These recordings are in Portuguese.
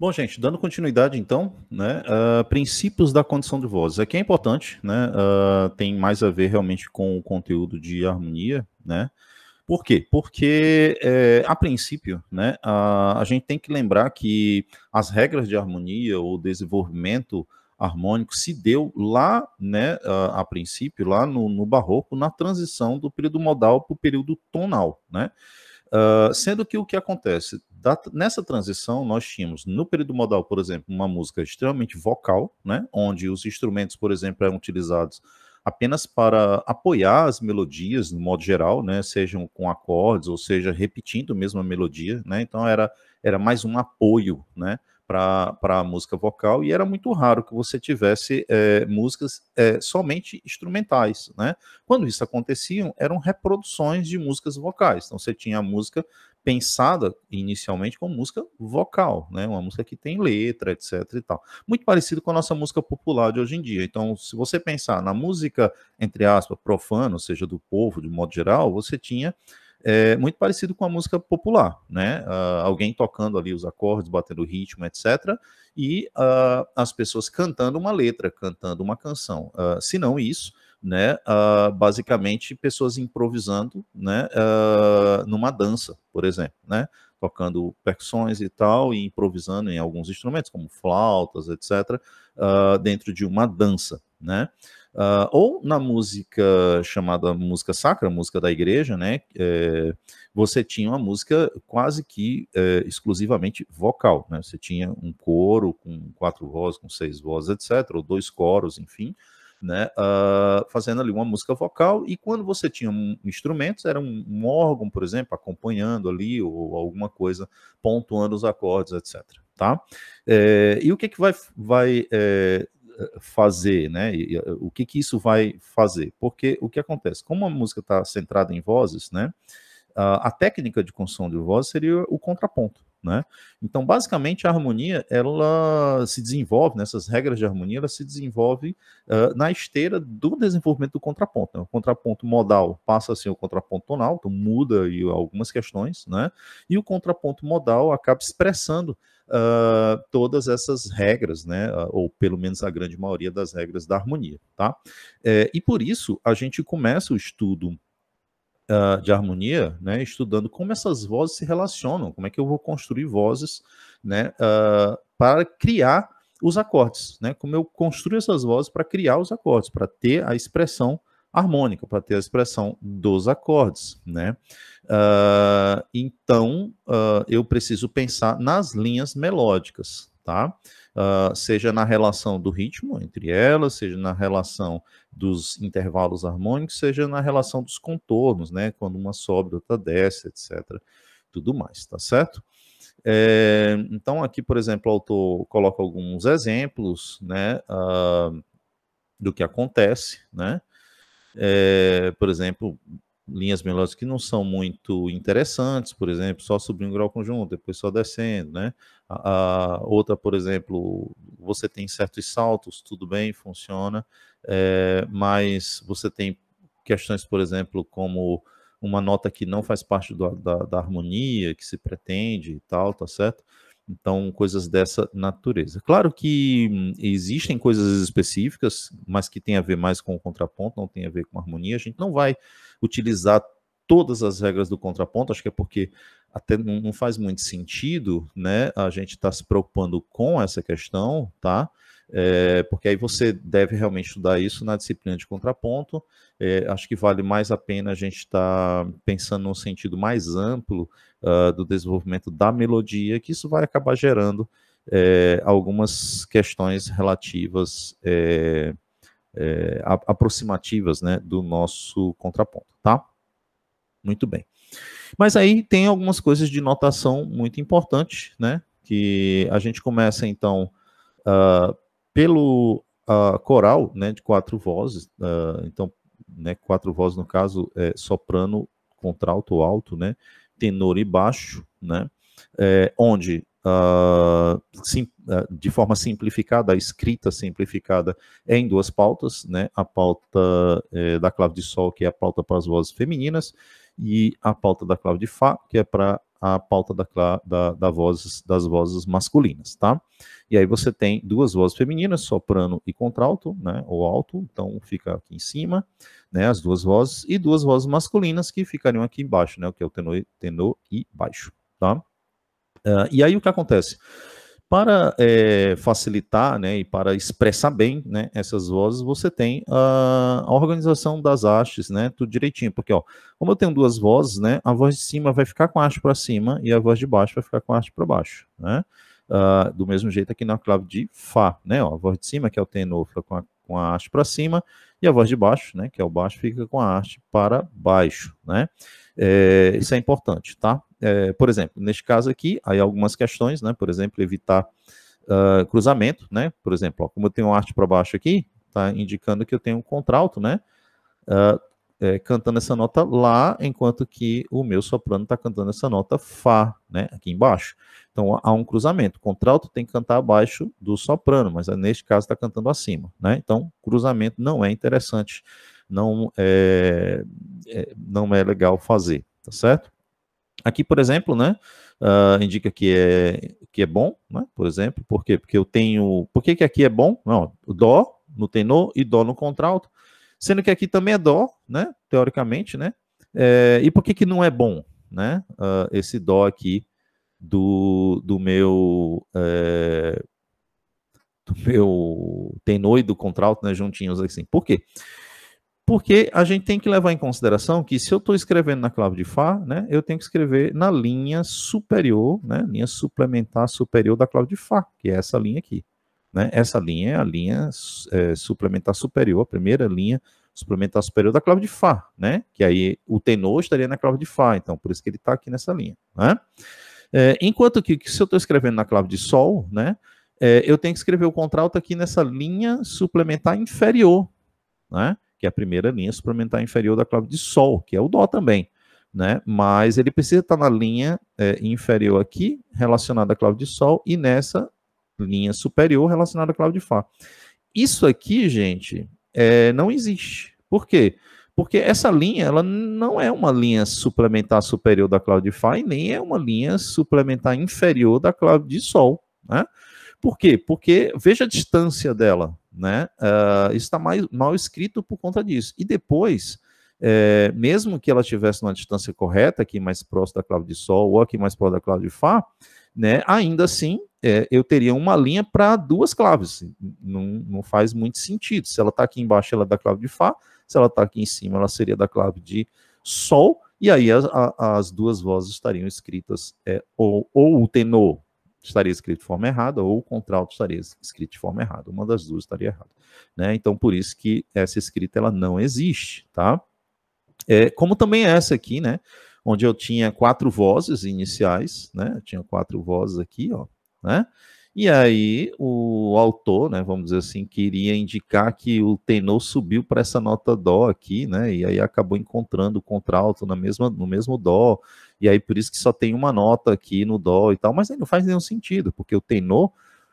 Bom, gente, dando continuidade então, né, uh, princípios da condição de vozes. Aqui é importante, né, uh, tem mais a ver realmente com o conteúdo de harmonia, né? Por quê? Porque, é, a princípio, né, a, a gente tem que lembrar que as regras de harmonia ou desenvolvimento harmônico se deu lá, né, a, ah, a princípio, lá no, no barroco, na transição do período modal para o período tonal, né? Uh, sendo que o que acontece? Da, nessa transição, nós tínhamos no período modal, por exemplo, uma música extremamente vocal, né, onde os instrumentos, por exemplo, eram utilizados apenas para apoiar as melodias, no modo geral, né, sejam com acordes ou seja repetindo mesmo a melodia, né, então era, era mais um apoio, né, para a música vocal, e era muito raro que você tivesse é, músicas é, somente instrumentais. Né? Quando isso acontecia, eram reproduções de músicas vocais. Então você tinha a música pensada inicialmente como música vocal, né? Uma música que tem letra, etc e tal. Muito parecido com a nossa música popular de hoje em dia. Então, se você pensar na música, entre aspas, profana, ou seja, do povo, de modo geral, você tinha é, muito parecido com a música popular, né? Uh, alguém tocando ali os acordes, batendo ritmo, etc. E uh, as pessoas cantando uma letra, cantando uma canção. Uh, se não isso, né, uh, basicamente pessoas improvisando, né, uh, numa dança, por exemplo, né, tocando percussões e tal, e improvisando em alguns instrumentos, como flautas, etc., uh, ah, dentro de uma dança, né, Uh, ou na música chamada música sacra, música da igreja, né? É, você tinha uma música quase que é, exclusivamente vocal, né? Você tinha um coro com quatro vozes, com seis vozes, etc., ou dois coros, enfim, né, uh, fazendo ali uma música vocal, e quando você tinha um, instrumentos, era um, um, órgão, por exemplo, acompanhando ali, ou alguma coisa, pontuando os acordes, etc. Tá? É, e o que, que vai, vai é, fazer, né? E, o que, que isso vai fazer? Porque o que acontece? Como a música está centrada em vozes, né? Uh, a técnica de construção de voz seria o contraponto. Né? Então, basicamente, a harmonia ela se desenvolve, nessas né? regras de harmonia, ela se desenvolve uh, na esteira do desenvolvimento do contraponto. Né? O contraponto modal passa a ser o contraponto tonal, então muda e algumas questões, né? e o contraponto modal acaba expressando Uh, todas essas regras, né? Ou pelo menos a grande maioria das regras da harmonia, tá? É, e por isso a gente começa o estudo uh, de harmonia, né, estudando como essas vozes se relacionam, como é que eu vou construir vozes né, uh, para criar os acordes, né, como eu construo essas vozes para criar os acordes, para ter a expressão harmônica, para ter a expressão dos acordes. Né? Uh, então, eu preciso pensar nas linhas melódicas. Tá? uh, seja na relação do ritmo entre elas, seja na relação dos intervalos harmônicos, seja na relação dos contornos, né? Quando uma sobe, outra desce, etc. Tudo mais, tá certo? É, então, aqui, por exemplo, o autor coloca alguns exemplos, né? Uh, do que acontece, né? É, por exemplo, linhas melódicas que não são muito interessantes, por exemplo, só subindo um grau conjunto, depois só descendo, né? A, a outra, por exemplo, você tem certos saltos, tudo bem, funciona, é, mas você tem questões, por exemplo, como uma nota que não faz parte do, da, da harmonia que se pretende e tal, tá certo? Então, coisas dessa natureza. Claro que existem coisas específicas, mas que tem a ver mais com o contraponto, não tem a ver com a harmonia. A gente não vai utilizar todas as regras do contraponto, acho que é porque até não faz muito sentido, né? A gente está se preocupando com essa questão, tá? é, porque aí você deve realmente estudar isso na disciplina de contraponto. É, acho que vale mais a pena a gente estar tá pensando no sentido mais amplo uh, do desenvolvimento da melodia, que isso vai acabar gerando é, algumas questões relativas, é, é, aproximativas né, do nosso contraponto, tá? Muito bem. Mas aí tem algumas coisas de notação muito importantes, né? Que a gente começa então Uh, pelo uh, coral, né, de quatro vozes, uh, então, né, quatro vozes no caso, é, soprano, contralto, alto, né, tenor e baixo, né, é, onde uh, sim, de forma simplificada, a escrita simplificada é em duas pautas, né, a pauta é, da clave de sol, que é a pauta para as vozes femininas, e a pauta da clave de Fá, que é para a pauta da, da, da vozes, das vozes masculinas, tá? E aí você tem duas vozes femininas, soprano e contralto, né? Ou alto, então fica aqui em cima, né? As duas vozes, e duas vozes masculinas que ficariam aqui embaixo, né? O que é o tenor, tenor e baixo, tá? Uh, e aí o que acontece? Para é, facilitar né, e para expressar bem né, essas vozes, você tem a, organização das hastes, né, tudo direitinho. Porque, ó, como eu tenho duas vozes, né, a voz de cima vai ficar com a haste para cima e a voz de baixo vai ficar com a haste para baixo. Né? Uh, do mesmo jeito aqui na clave de Fá, né? Ó, a voz de cima, que é o tenor, fica com a, com a haste para cima, e a voz de baixo, né? Que é o baixo, fica com a haste para baixo, né? É, isso é importante, tá? é, por exemplo, neste caso aqui, há algumas questões, né? Por exemplo, evitar uh, cruzamento, né? Por exemplo, ó, como eu tenho um arte para baixo aqui, tá indicando que eu tenho um contralto, né? Uh, é, cantando essa nota lá, enquanto que o meu soprano está cantando essa nota Fá, né, aqui embaixo. Então há um cruzamento. O contralto tem que cantar abaixo do soprano, mas ah, neste caso está cantando acima. Né? Então, cruzamento não é interessante, não é, é não é legal fazer, tá certo? Aqui, por exemplo, né, uh, indica que é, que é bom, né, por exemplo, por quê? Porque eu tenho, por que, que aqui é bom? Não, dó no tenor e dó no contralto, sendo que aqui também é dó, né, teoricamente, né, é, e por que que não é bom, né, uh, esse dó aqui do, do meu, é, do meu tenor e do contralto, né, juntinhos assim, por quê? Porque a gente tem que levar em consideração que se eu estou escrevendo na clave de Fá, né, eu tenho que escrever na linha superior, né, linha suplementar superior da clave de Fá, que é essa linha aqui. Né? Essa linha é a linha é, suplementar superior, a primeira linha suplementar superior da clave de Fá, né? Que aí o tenor estaria na clave de Fá, então por isso que ele está aqui nessa linha, né? É, enquanto que, se eu estou escrevendo na clave de Sol, né? É, eu tenho que escrever o contralto aqui nessa linha suplementar inferior, né? que é a primeira linha suplementar inferior da clave de Sol, que é o Dó também. Né? Mas ele precisa estar na linha é, inferior aqui, relacionada à clave de Sol, e nessa linha superior relacionada à clave de Fá. Isso aqui, gente, é, não existe. Por quê? Porque essa linha ela não é uma linha suplementar superior da clave de Fá e nem é uma linha suplementar inferior da clave de Sol. Né? Por quê? Porque veja a distância dela. Né? Uh, isso está mal escrito por conta disso. E depois, é, mesmo que ela estivesse numa distância correta, aqui mais próximo da clave de Sol ou aqui mais próximo da clave de Fá, né, ainda assim é, eu teria uma linha para duas claves. Não, não faz muito sentido. Se ela está aqui embaixo, ela é da clave de Fá. Se ela está aqui em cima, ela seria da clave de Sol. E aí as, as duas vozes estariam escritas é, ou, ou o tenor, estaria escrito de forma errada ou o contrato estaria escrito de forma errada. Uma das duas estaria errada. Né? Então, por isso que essa escrita ela não existe, tá? É, como também é essa aqui, né? Onde eu tinha quatro vozes iniciais, né? Eu tinha quatro vozes aqui, ó, né? E aí o autor, né, vamos dizer assim, queria indicar que o tenor subiu para essa nota dó aqui, né? E aí acabou encontrando o contralto na mesma no mesmo dó e aí por isso que só tem uma nota aqui no Dó e tal, mas aí não faz nenhum sentido, porque o tenor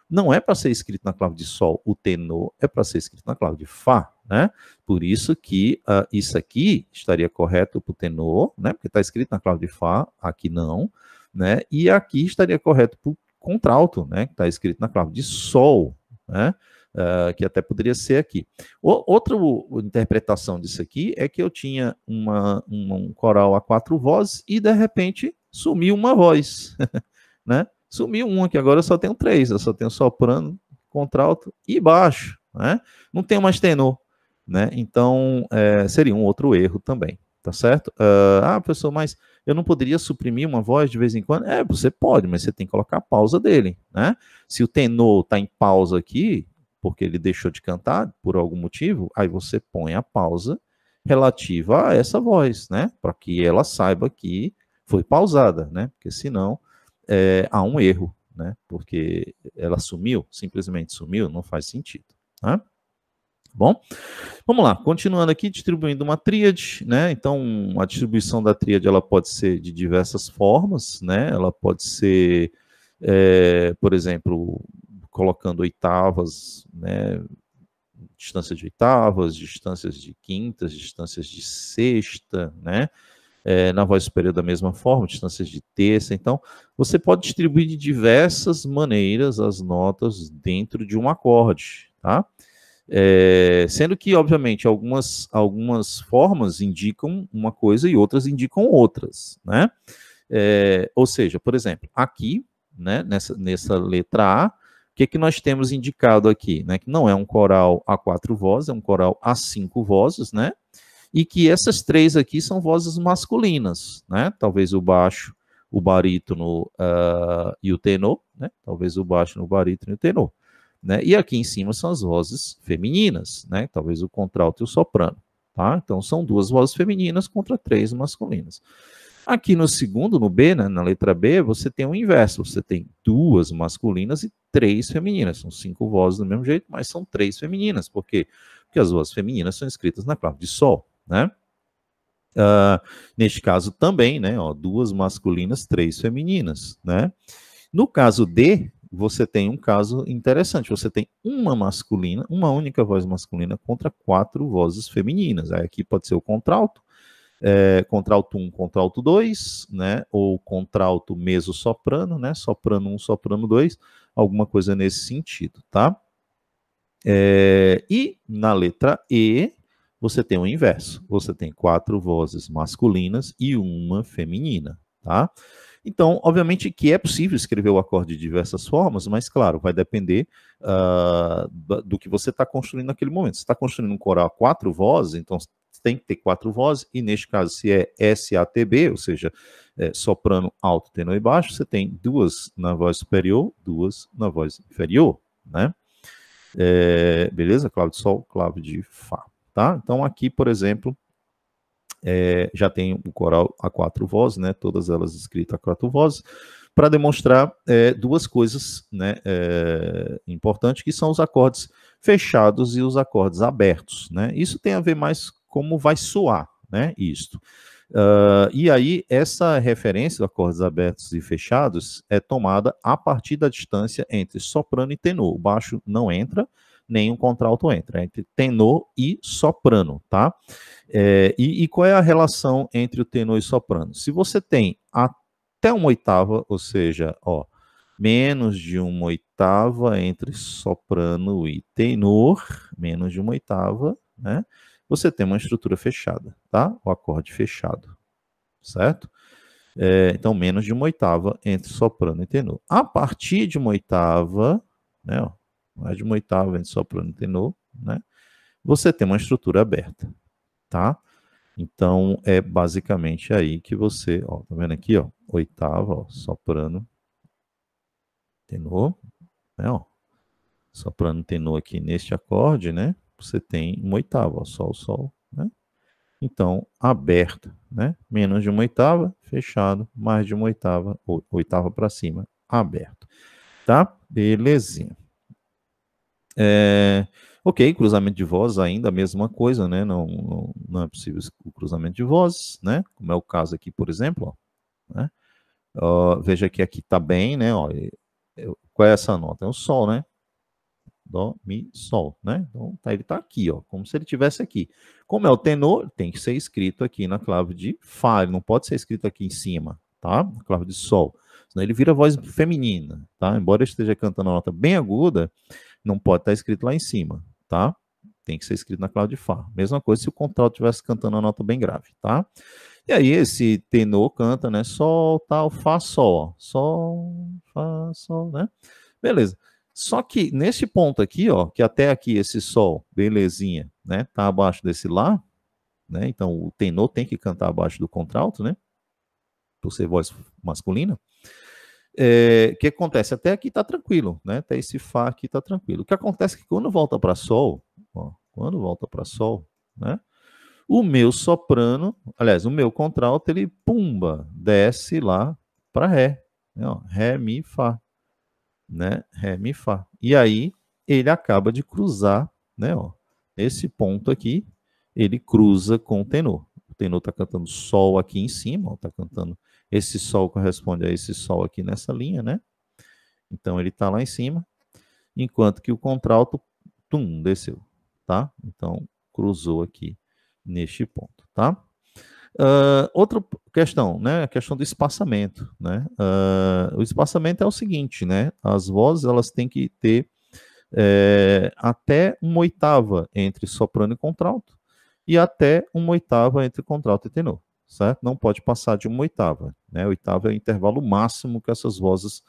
não é para ser escrito na clave de Sol, o tenor é para ser escrito na clave de Fá, né? Por isso que uh, isso aqui estaria correto para o tenor, né? Porque está escrito na clave de Fá, aqui não, né? E aqui estaria correto para o contralto, né? Que está escrito na clave de Sol, né? uh, que até poderia ser aqui. O, outra interpretação disso aqui é que eu tinha uma, um coral a quatro vozes e de repente sumiu uma voz, né? Sumiu uma, que agora eu só tenho três, eu só tenho soprano, contralto e baixo, né? Não tenho mais tenor, né? Então, é, seria um outro erro também, tá certo? Uh, ah, professor, mas eu não poderia suprimir uma voz de vez em quando? É, você pode, mas você tem que colocar a pausa dele, né? Se o tenor está em pausa aqui, porque ele deixou de cantar por algum motivo, aí você põe a pausa relativa a essa voz, né? Para que ela saiba que foi pausada, né? Porque senão é, há um erro, né? Porque ela sumiu, simplesmente sumiu, não faz sentido, né? Bom, vamos lá, continuando aqui, distribuindo uma tríade, né? Então, a distribuição da tríade ela pode ser de diversas formas, né? Ela pode ser, é, por exemplo, colocando oitavas, né, distância de oitavas, distâncias de quintas, distâncias de sexta, né? É, na voz superior da mesma forma, distâncias de terça. Então, você pode distribuir de diversas maneiras as notas dentro de um acorde, tá? É, sendo que, obviamente, algumas, algumas formas indicam uma coisa e outras indicam outras, né? É, ou seja, por exemplo, aqui, né, nessa, nessa letra A, que, que nós temos indicado aqui? Né? Que não é um coral a quatro vozes, é um coral a cinco vozes, né? E que essas três aqui são vozes masculinas, né? Talvez o baixo, o barítono uh, e o tenor, né? Talvez o baixo, no barítono e o tenor. Né? E aqui em cima são as vozes femininas, né? Talvez o contralto e o soprano, tá? Então são duas vozes femininas contra três masculinas. Aqui no segundo, no B, né, na letra B, você tem o inverso, você tem duas masculinas e três femininas. São cinco vozes do mesmo jeito, mas são três femininas. Por quê? Porque as vozes femininas são escritas na clave de Sol, né? Uh, neste caso também, né? Ó, duas masculinas, três femininas, né? No caso D, você tem um caso interessante. Você tem uma masculina, uma única voz masculina contra quatro vozes femininas. Aí aqui pode ser o contralto, é, contralto 1, um, contralto 2, né? Ou contralto mezzo soprano, né? Soprano 1, um, soprano 2 alguma coisa nesse sentido, tá? É, e na letra E, você tem o inverso. Você tem quatro vozes masculinas e uma feminina, tá? Então, obviamente que é possível escrever o acorde de diversas formas, mas claro, vai depender uh, do que você está construindo naquele momento. Você está construindo um coral a quatro vozes, então tem que ter quatro vozes, e neste caso, se é SATB, ou seja, é, soprano, alto, tenor e baixo, você tem duas na voz superior, duas na voz inferior, né? É, beleza? Clave de Sol, clave de Fá, tá? Então, aqui, por exemplo, é, já tem o coral a quatro vozes, né? Todas elas escritas a quatro vozes, para demonstrar é, duas coisas, né? É, importantes que são os acordes fechados e os acordes abertos, né? Isso tem a ver mais como vai soar, né, isto. Uh, e aí, essa referência dos acordes abertos e fechados é tomada a partir da distância entre soprano e tenor. O baixo não entra, nem o contralto entra, é entre tenor e soprano, tá? É, e, e, qual é a relação entre o tenor e soprano? Se você tem até uma oitava, ou seja, ó, menos de uma oitava entre soprano e tenor, menos de uma oitava, né? você tem uma estrutura fechada, tá? O acorde fechado, certo? É, então, menos de uma oitava entre soprano e tenor. A partir de uma oitava, né, ó, mais de uma oitava entre soprano e tenor, né, você tem uma estrutura aberta, tá? Então, é basicamente aí que você, ó, tá vendo aqui, ó, oitava, ó, soprano, tenor, né, ó, soprano, tenor aqui neste acorde, né, você tem uma oitava, só Sol, Sol, né? Então, aberto, né? Menos de uma oitava, fechado, mais de uma oitava, oitava para cima, aberto. Tá? Belezinha. É, ok, cruzamento de vozes ainda a mesma coisa, né? Não, não, não, é possível o cruzamento de vozes, né? Como é o caso aqui, por exemplo, ó, né? Uh, veja que aqui está bem, né? Ó, qual é essa nota? É o Sol, né? Dó, Mi, Sol, né? Então, tá, ele tá aqui, ó, como se ele tivesse aqui. Como é o tenor, tem que ser escrito aqui na clave de Fá, ele não pode ser escrito aqui em cima, tá? Na clave de Sol. Senão ele vira voz feminina, tá? Embora eu esteja cantando a nota bem aguda, não pode estar tá escrito lá em cima, tá? Tem que ser escrito na clave de Fá. Mesma coisa se o contralto estivesse cantando a nota bem grave, tá? E aí esse tenor canta, né? Sol, tal, Fá, Sol, ó. Sol, Fá, Sol, né? Beleza. Só que nesse ponto aqui, ó, que até aqui esse sol, belezinha, né, tá abaixo desse lá, né? Então o tenor tem que cantar abaixo do contralto, né? Por ser voz masculina. O é, que acontece? Até aqui tá tranquilo, né? Até esse Fá aqui tá tranquilo. O que acontece é que quando volta para Sol, ó, quando volta para Sol, né? O meu soprano, aliás, o meu contralto, ele pumba, desce lá para Ré. Né? Ó, ré, Mi, Fá né? Ré, Mi, Fá. E aí ele acaba de cruzar, né? Ó, esse ponto aqui, ele cruza com o tenor. O tenor está cantando Sol aqui em cima, está cantando esse Sol corresponde a esse Sol aqui nessa linha, né? Então ele está lá em cima, enquanto que o contralto, tum, desceu, tá? Então cruzou aqui neste ponto, tá? Uh, outra questão, né? A questão do espaçamento, né? Uh, o espaçamento é o seguinte, né? As vozes elas têm que ter é, até uma oitava entre soprano e contralto e até uma oitava entre contralto e tenor, certo? Não pode passar de uma oitava, né? Oitava é o intervalo máximo que essas vozes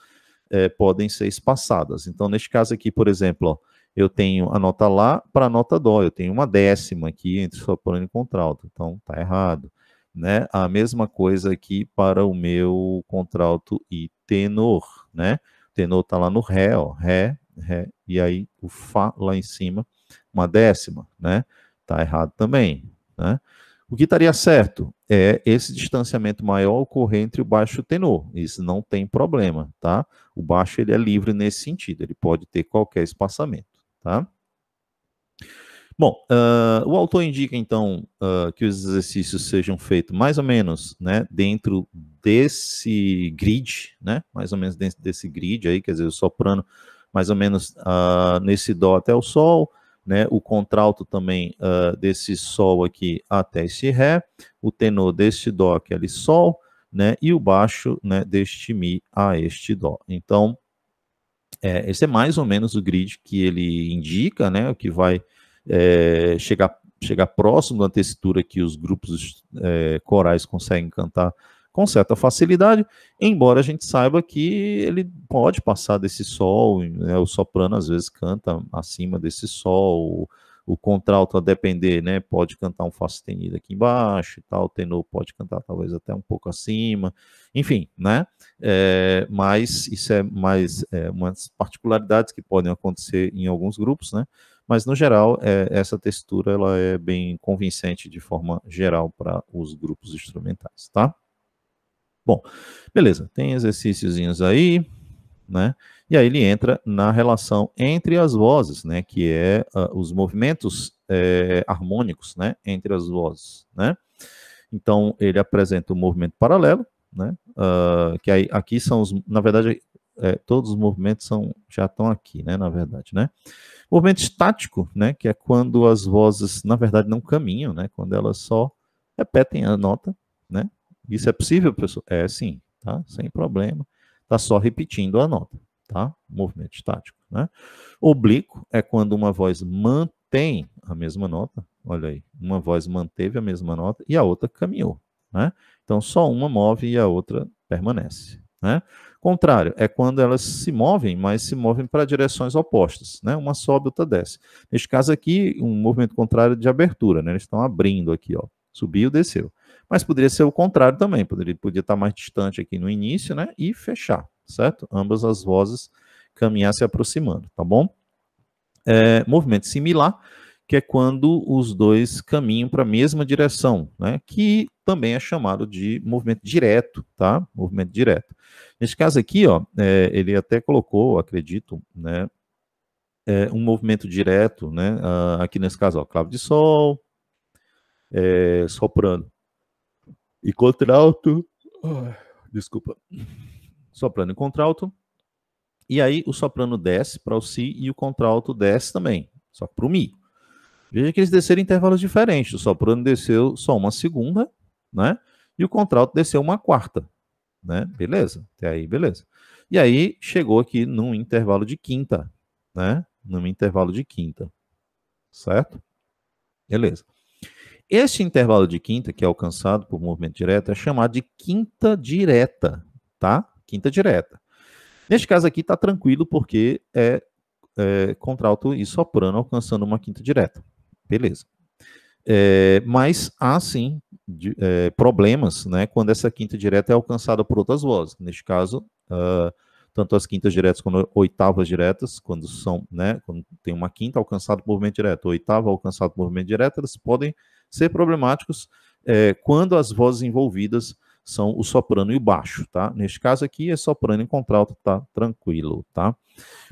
é, podem ser espaçadas. Então, neste caso aqui, por exemplo, ó, eu tenho a nota lá para a nota dó, eu tenho uma décima aqui entre soprano e contralto, então tá errado né? A mesma coisa aqui para o meu contralto e tenor, né? O tenor está lá no ré, ó, ré, ré, e aí o fá lá em cima, uma décima, né? Está errado também, né? O que estaria certo é esse distanciamento maior ocorrer entre o baixo e o tenor. Isso não tem problema, tá? O baixo ele é livre nesse sentido, ele pode ter qualquer espaçamento, tá? Bom, uh, o autor indica então uh, que os exercícios sejam feitos mais ou menos né, dentro desse grid, né, mais ou menos dentro desse grid aí, quer dizer, soprano mais ou menos uh, nesse dó até o sol, né, o contralto também desse sol aqui até esse ré, o tenor deste dó aqui ali sol, né, e o baixo né, deste mi a este dó. Então, é, esse é mais ou menos o grid que ele indica, né, o que vai é, chegar, chegar próximo da tessitura que os grupos é, corais conseguem cantar com certa facilidade, embora a gente saiba que ele pode passar desse sol, né, o soprano às vezes canta acima desse sol, o, o contralto a depender, né, pode cantar um fá sustenido aqui embaixo e tal, o tenor pode cantar talvez até um pouco acima, enfim, né, é, mas isso é mais é, umas particularidades que podem acontecer em alguns grupos, né, mas, no geral, é, essa textura ela é bem convincente de forma geral para os grupos instrumentais, tá? Bom, beleza, tem exercíciozinhos aí, né? E aí ele entra na relação entre as vozes, né? Que é uh, os movimentos é, harmônicos, né? Entre as vozes, né? Então ele apresenta o movimento paralelo, né? Uh, que aí, aqui são os, na verdade, é, todos os movimentos são, já estão aqui, né, na verdade, né? Movimento estático, né, que é quando as vozes, na verdade, não caminham, né, quando elas só repetem a nota, né? Isso é possível, pessoal? É, sim, tá? Sem problema. Tá só repetindo a nota, tá? Movimento estático, né? Oblíquo é quando uma voz mantém a mesma nota, olha aí, uma voz manteve a mesma nota e a outra caminhou, né? Então, só uma move e a outra permanece, né? Contrário é quando elas se movem, mas se movem para direções opostas, né? Uma sobe, outra desce. Neste caso aqui, um movimento contrário de abertura, né? Eles estão abrindo aqui, ó. Subiu, desceu. Mas poderia ser o contrário também, poderia, podia estar mais distante aqui no início, né? E fechar, certo? Ambas as vozes caminhar se aproximando, tá bom? É, movimento similar que é quando os dois caminham para a mesma direção, né? que também é chamado de movimento direto, tá? Movimento direto. Nesse caso aqui, ó, é, ele até colocou, acredito, né, é, um movimento direto, né? Ah, aqui nesse caso, ó, clave de sol, é, soprano e contralto, desculpa, soprano e contralto, e aí o soprano desce para o si e o contralto desce também, só para o mi, Veja que eles desceram intervalos diferentes. O Soprano desceu só uma segunda, né? E o contralto desceu uma quarta, né? Beleza, até aí, beleza. E aí chegou aqui num intervalo de quinta, né? Num intervalo de quinta, certo? Beleza. esse intervalo de quinta que é alcançado por movimento direto é chamado de quinta direta, tá? Quinta direta. Neste caso aqui está tranquilo porque é, é contralto e soprano alcançando uma quinta direta, Beleza. É, mas há sim de, eh, é, problemas né, quando essa quinta direta é alcançada por outras vozes. Neste caso, uh, tanto as quintas diretas quanto oitavas diretas, quando são, né, quando tem uma quinta alcançada por movimento direto, oitava alcançada por movimento direto, elas podem ser problemáticos é, quando as vozes envolvidas são o soprano e o baixo, tá? Neste caso aqui é soprano e contralto, tá tranquilo, tá?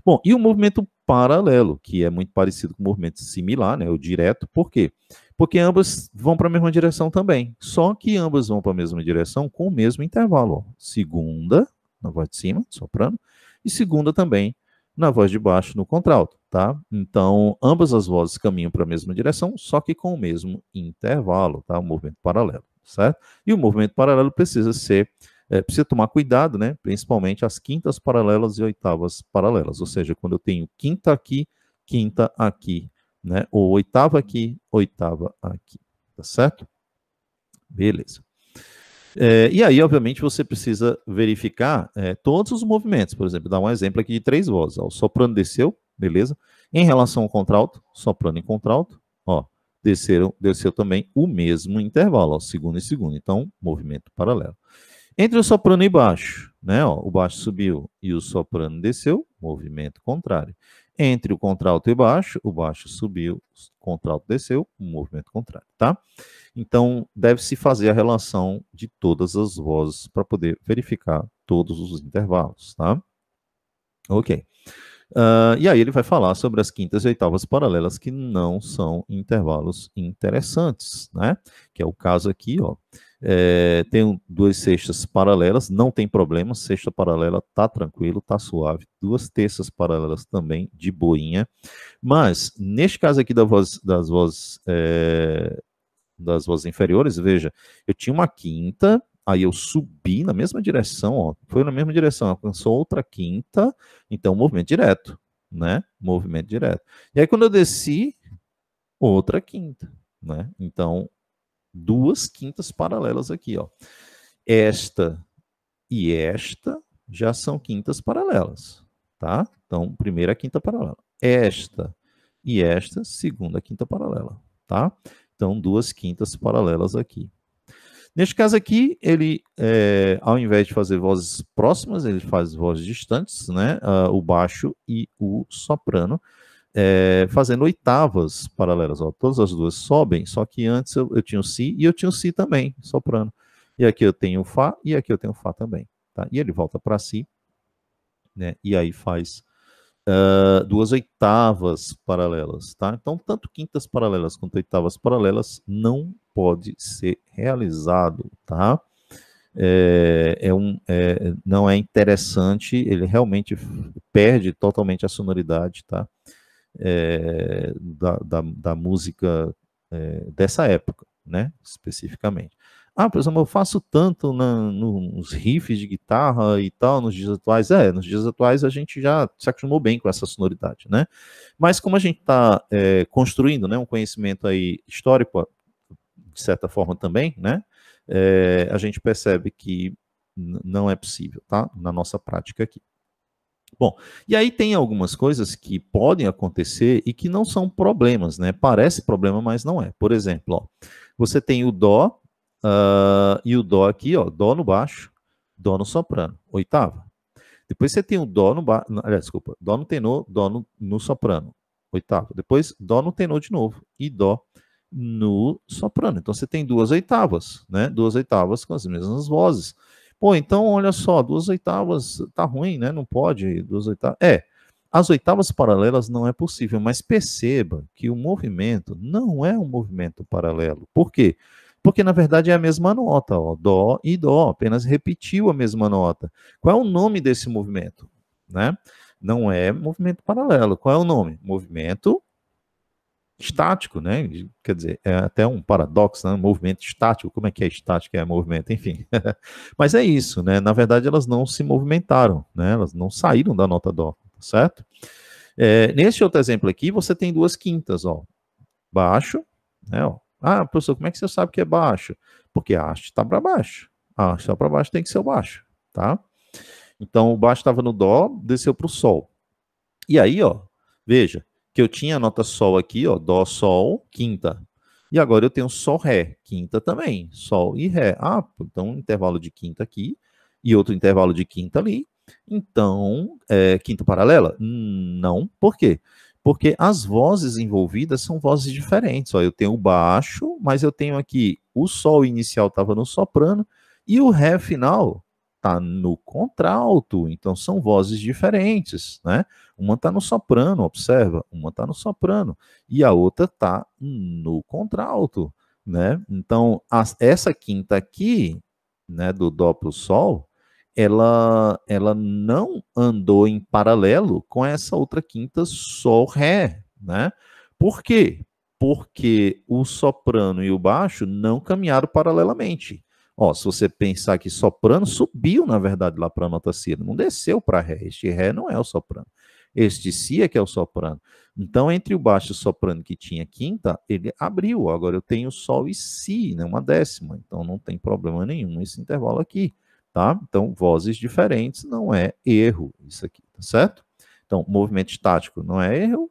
Bom, e o movimento paralelo, que é muito parecido com o movimento similar, né, o direto. Por quê? Porque ambas vão para a mesma direção também. Só que ambas vão para a mesma direção com o mesmo intervalo. Ó. Segunda, na voz de cima, soprano, e segunda também na voz de baixo, no contralto, tá? Então, ambas as vozes caminham para a mesma direção, só que com o mesmo intervalo, tá? O movimento paralelo, certo? E o movimento paralelo precisa ser é, precisa tomar cuidado, né? Principalmente as quintas paralelas e oitavas paralelas. Ou seja, quando eu tenho quinta aqui, quinta aqui, né? Ou oitava aqui, oitava aqui. Tá certo? Beleza. É, e aí, obviamente, você precisa verificar é, todos os movimentos. Por exemplo, dar um exemplo aqui de três vozes. Ó, o soprano desceu, beleza? Em relação ao contralto, soprano e contralto, ó, desceram, desceu também o mesmo intervalo, ó, segundo e segundo. Então, movimento paralelo. Entre o soprano e baixo, né? Ó, o baixo subiu e o soprano desceu, movimento contrário. Entre o contralto e baixo, o baixo subiu, o contralto desceu, movimento contrário, tá? Então, deve-se fazer a relação de todas as vozes para poder verificar todos os intervalos, tá? Ok. Uh, e aí ele vai falar sobre as quintas e oitavas paralelas que não são intervalos interessantes, né? Que é o caso aqui, ó. É, tem duas sextas paralelas, não tem problema, sexta paralela tá tranquilo, tá suave. Duas terças paralelas também, de boinha. Mas, neste caso aqui da voz, das vozes é, das vozes inferiores, veja, eu tinha uma quinta, Aí eu subi na mesma direção, ó, foi na mesma direção, alcançou outra quinta, então movimento direto, né? Movimento direto. E aí quando eu desci, outra quinta, né? Então, duas quintas paralelas aqui, ó. Esta e esta já são quintas paralelas, tá? Então, primeira quinta paralela. Esta e esta, segunda quinta paralela, tá? Então, duas quintas paralelas aqui. Neste caso aqui, ele, é, ao invés de fazer vozes próximas, ele faz vozes distantes, né? Uh, o baixo e o soprano, é, fazendo oitavas paralelas. Ó, todas as duas sobem, só que antes eu, eu tinha o si e eu tinha o si também, soprano. E aqui eu tenho o fá e aqui eu tenho o fá também. Tá? E ele volta para si, né? E aí faz Uh, duas oitavas paralelas, tá? Então, tanto quintas paralelas quanto oitavas paralelas não pode ser realizado, tá? É, é um, é, não é interessante, ele realmente perde totalmente a sonoridade, tá? É, da, da, da, música é, dessa época, né? Especificamente. Ah, por exemplo, eu faço tanto na, nos riffs de guitarra e tal, nos dias atuais. É, nos dias atuais a gente já se acostumou bem com essa sonoridade, né? Mas como a gente está é, construindo né, um conhecimento aí histórico, de certa forma também, né? É, a gente percebe que não é possível, tá? Na nossa prática aqui. Bom, e aí tem algumas coisas que podem acontecer e que não são problemas, né? Parece problema, mas não é. Por exemplo, ó, você tem o dó uh, e o dó aqui, ó, dó no baixo, dó no soprano, oitava. Depois você tem o dó no baixo, desculpa, dó no tenor, dó no, no soprano, oitava. Depois dó no tenor de novo e dó no soprano. Então você tem duas oitavas, né? Duas oitavas com as mesmas vozes. Pô, então olha só, duas oitavas tá ruim, né? Não pode duas oitavas. É, as oitavas paralelas não é possível, mas perceba que o movimento não é um movimento paralelo. Por quê? Porque na verdade é a mesma nota, ó, dó e dó, apenas repetiu a mesma nota. Qual é o nome desse movimento, né? Não é movimento paralelo. Qual é o nome? Movimento estático, né? Quer dizer, é até um paradoxo, né? movimento estático, como é que é estático? É movimento, enfim. Mas é isso, né? Na verdade, elas não se movimentaram, né? Elas não saíram da nota dó, tá certo? É, neste outro exemplo aqui, você tem duas quintas, ó. Baixo, né? Ó. Ah, professor, como é que você sabe que é baixo? Porque a haste está para baixo. A haste está para baixo, tem que ser o baixo, tá? Então, o baixo estava no dó, desceu para o sol. E aí, ó, veja, que eu tinha a nota sol aqui, ó, dó, sol, quinta. E agora eu tenho sol, ré, quinta também, sol e ré. Ah, então um intervalo de quinta aqui e outro intervalo de quinta ali. Então, é, quinta paralela? Não. Por quê? Porque as vozes envolvidas são vozes diferentes. Ó, eu tenho o baixo, mas eu tenho aqui o sol inicial estava no soprano e o ré final está no contralto, então são vozes diferentes, né? Uma está no soprano, observa, uma está no soprano e a outra está no contralto, né? Então, a, essa quinta aqui, né, do dó o sol, ela ela não andou em paralelo com essa outra quinta sol ré, né? Por quê? Porque o soprano e o baixo não caminharam paralelamente. Ó, se você pensar que soprano subiu, na verdade, lá para a nota si, não desceu para ré. Este ré não é o soprano. Este si é que é o soprano. Então, entre o baixo soprano que tinha quinta, ele abriu. Agora eu tenho sol e si, né, uma décima. Então, não tem problema nenhum esse intervalo aqui, tá? Então, vozes diferentes não é erro isso aqui, tá certo? Então, movimento estático não é erro,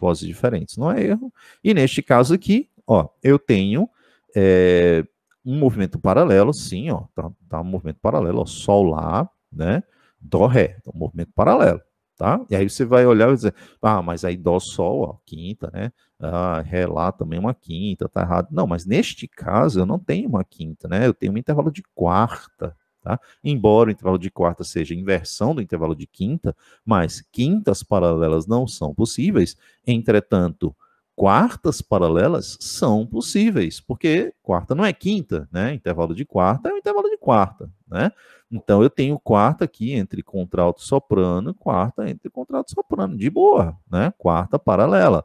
vozes diferentes não é erro. E neste caso aqui, ó, eu tenho... É, um movimento paralelo, sim, ó, tá, tá um movimento paralelo, ó, sol lá, né, dó ré, então, um movimento paralelo, tá? E aí você vai olhar e dizer, ah, mas aí dó sol, ó, quinta, né, ah, ré lá também é uma quinta, tá errado. Não, mas neste caso eu não tenho uma quinta, né, eu tenho um intervalo de quarta, Tá? Embora o intervalo de quarta seja inversão do intervalo de quinta, mas quintas paralelas não são possíveis, entretanto, quartas paralelas são possíveis, porque quarta não é quinta, né? Intervalo de quarta é um intervalo de quarta, né? Então eu tenho quarta aqui entre contralto soprano, quarta entre contralto soprano, de boa, né? Quarta paralela.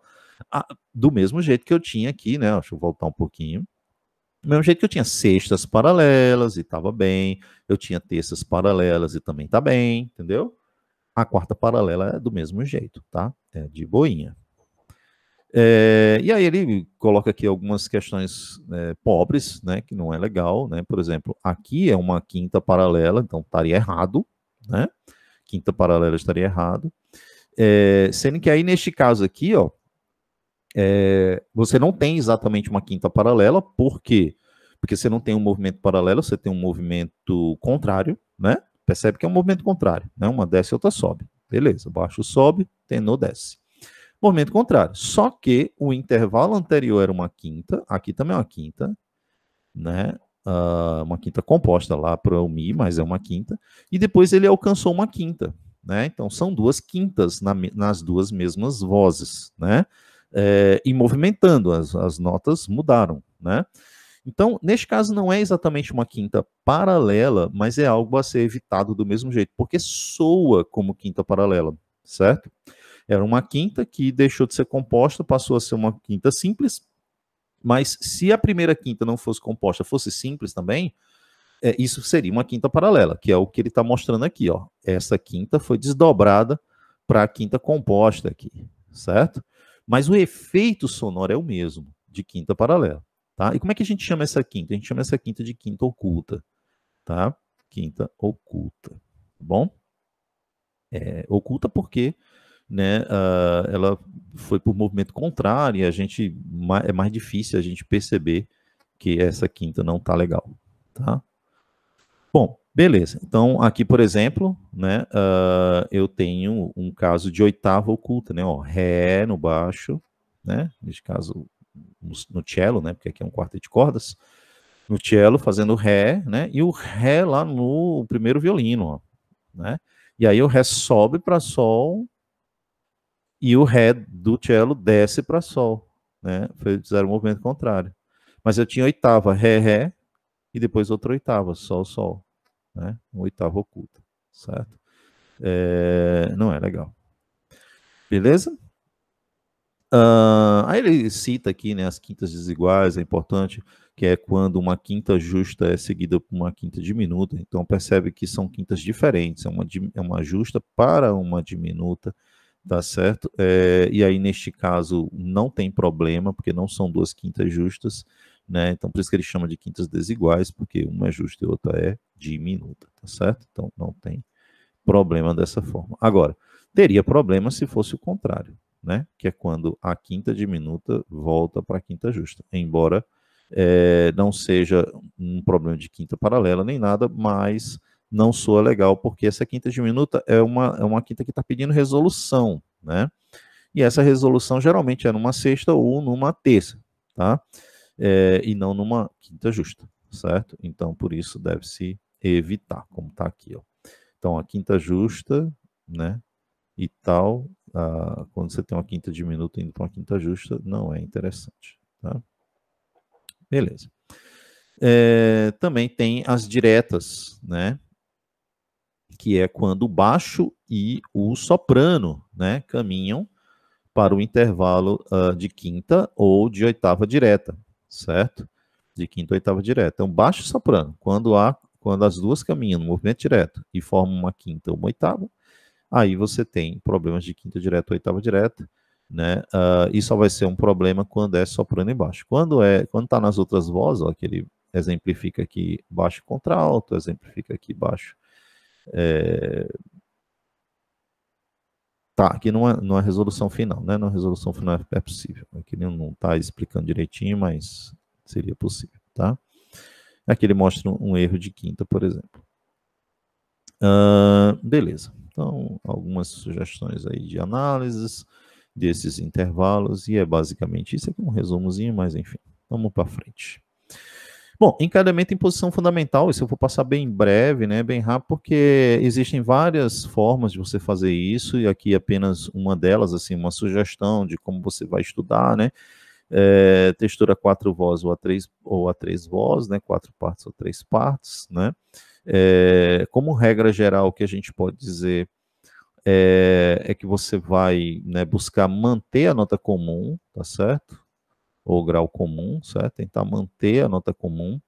Ah, do mesmo jeito que eu tinha aqui, né? Deixa eu voltar um pouquinho. Do mesmo jeito que eu tinha sextas paralelas e estava bem, eu tinha terças paralelas e também está bem, entendeu? A quarta paralela é do mesmo jeito, tá? É de boinha. É, e aí ele coloca aqui algumas questões é, pobres, né, que não é legal, né, por exemplo, aqui é uma quinta paralela, então estaria errado, né, quinta paralela estaria errado, é, sendo que aí neste caso aqui, ó, é, você não tem exatamente uma quinta paralela, por quê? Porque você não tem um movimento paralelo, você tem um movimento contrário, né, percebe que é um movimento contrário, né, uma desce e outra sobe, beleza, baixo sobe, tenor desce movimento contrário. Só que o intervalo anterior era uma quinta, aqui também é uma quinta, né? Uh, uma quinta composta lá para o Mi, mas é uma quinta, e depois ele alcançou uma quinta, né? Então são duas quintas na, nas duas mesmas vozes, né? É, e movimentando, as, as notas mudaram, né? Então, neste caso, não é exatamente uma quinta paralela, mas é algo a ser evitado do mesmo jeito, porque soa como quinta paralela, certo? Era uma quinta que deixou de ser composta, passou a ser uma quinta simples. Mas se a primeira quinta não fosse composta, fosse simples também, é, isso seria uma quinta paralela, que é o que ele está mostrando aqui. Ó. Essa quinta foi desdobrada para a quinta composta aqui, certo? Mas o efeito sonoro é o mesmo, de quinta paralela. Tá? E como é que a gente chama essa quinta? A gente chama essa quinta de quinta oculta. Tá? Quinta oculta. Tá bom? É, oculta porque né, uh, ela foi por movimento contrário e a gente é mais difícil a gente perceber que essa quinta não tá legal, tá? Bom, beleza. Então aqui, por exemplo, né, uh, eu tenho um caso de oitava oculta, né, ó, ré no baixo, né, neste caso no cello, né, porque aqui é um quarto de cordas, no cello fazendo ré, né, e o ré lá no primeiro violino, ó, né? E aí o ré sobe para sol e o Ré do cello desce para Sol. Né? Fizeram o um movimento contrário. Mas eu tinha oitava Ré, Ré, e depois outra oitava, Sol, Sol. Né? Uma oitava oculta, certo? É, não é legal. Beleza? Uh, aí ele cita aqui né, as quintas desiguais, é importante, que é quando uma quinta justa é seguida por uma quinta diminuta. Então percebe que são quintas diferentes, é uma, é uma justa para uma diminuta tá certo? É, e aí, neste caso, não tem problema, porque não são duas quintas justas, né? Então, por isso que ele chama de quintas desiguais, porque uma é justa e outra é diminuta, tá certo? Então, não tem problema dessa forma. Agora, teria problema se fosse o contrário, né? Que é quando a quinta diminuta volta para a quinta justa, embora é, não seja um problema de quinta paralela nem nada, mas não soa legal, porque essa quinta diminuta é uma, é uma quinta que está pedindo resolução, né? E essa resolução geralmente é numa sexta ou numa terça, tá? É, e não numa quinta justa, certo? Então, por isso deve-se evitar, como está aqui, ó. Então, a quinta justa, né? E tal, a, quando você tem uma quinta diminuta indo para uma quinta justa, não é interessante, tá? Beleza. É, também tem as diretas, né? que é quando o baixo e o soprano né, caminham para o intervalo uh, de quinta ou de oitava direta, certo? De quinta ou oitava direta. Então, baixo e soprano, quando, há, quando as duas caminham no movimento direto e formam uma quinta ou uma oitava, aí você tem problemas de quinta direta ou oitava direta, né? Uh, e só vai ser um problema quando é soprano e baixo. Quando é, quando está nas outras vozes, ó, que ele exemplifica aqui baixo contralto, exemplifica aqui baixo é... Tá, aqui não é, não é resolução final, né? Não é resolução final, é, é possível. Aqui ele não está explicando direitinho, mas seria possível, tá? Aqui ele mostra um erro de quinta, por exemplo. Uh, beleza. Então, algumas sugestões aí de análises desses intervalos, e é basicamente isso. Aqui um resumozinho, mas enfim, vamos para frente. Bom, encadeamento em posição fundamental, isso eu vou passar bem breve, né, bem rápido, porque existem várias formas de você fazer isso, e aqui apenas uma delas, assim, uma sugestão de como você vai estudar, né, é, textura quatro vozes ou a três, ou a três vozes, né, quatro partes ou três partes, né, é, como regra geral, o que a gente pode dizer é, é que você vai né, buscar manter a nota comum, tá certo? ou grau comum, certo? Tentar manter a nota comum.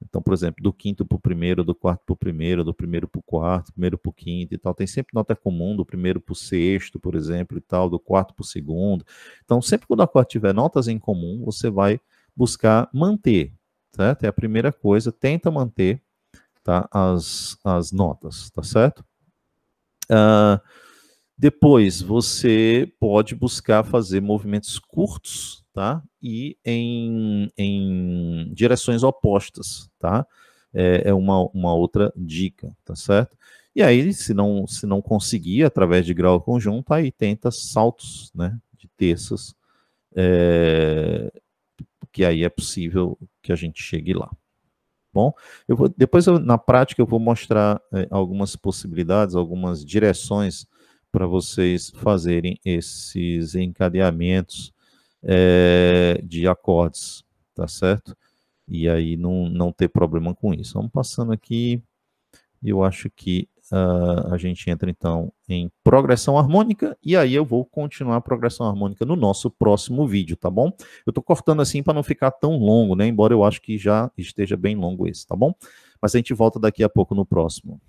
Então, por exemplo, do quinto para o primeiro, do quarto para o primeiro, do primeiro para o quarto, primeiro para o quinto e tal. Tem sempre nota comum do primeiro para o sexto, por exemplo, e tal, do quarto para o segundo. Então, sempre quando a quarta tiver notas em comum, você vai buscar manter, certo? É a primeira coisa, tenta manter tá, as, as notas, tá certo? Uh, depois, você pode buscar fazer movimentos curtos, tá? E em, em direções opostas, tá? É, é uma, uma outra dica, tá certo? E aí, se não, se não conseguir, através de grau conjunto, aí tenta saltos né, de terças, é, que aí é possível que a gente chegue lá. Bom, eu vou, depois eu, na prática eu vou mostrar é, algumas possibilidades, algumas direções para vocês fazerem esses encadeamentos é, de acordes, tá certo? E aí não, não ter problema com isso. Vamos passando aqui, eu acho que uh, a gente entra então em progressão harmônica, e aí eu vou continuar a progressão harmônica no nosso próximo vídeo, tá bom? Eu estou cortando assim para não ficar tão longo, né? Embora eu acho que já esteja bem longo esse, tá bom? Mas a gente volta daqui a pouco no próximo.